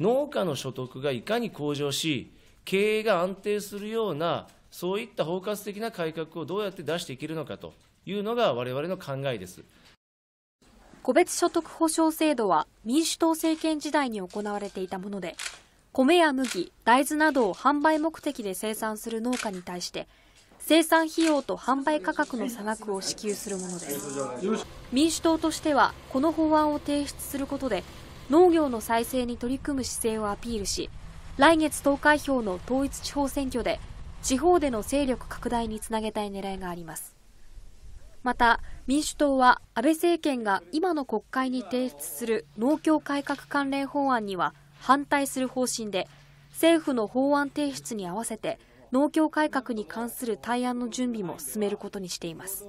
農家の所得がいかに向上し、経営が安定するような、そういった包括的な改革をどうやって出していけるのかというのが、われわれの考えです。個別所得保障制度は民主党政権時代に行われていたもので米や麦大豆などを販売目的で生産する農家に対して生産費用と販売価格の差額を支給するものです民主党としてはこの法案を提出することで農業の再生に取り組む姿勢をアピールし来月投開票の統一地方選挙で地方での勢力拡大につなげたい狙いがありますまた民主党は安倍政権が今の国会に提出する農協改革関連法案には反対する方針で政府の法案提出に合わせて農協改革に関する対案の準備も進めることにしています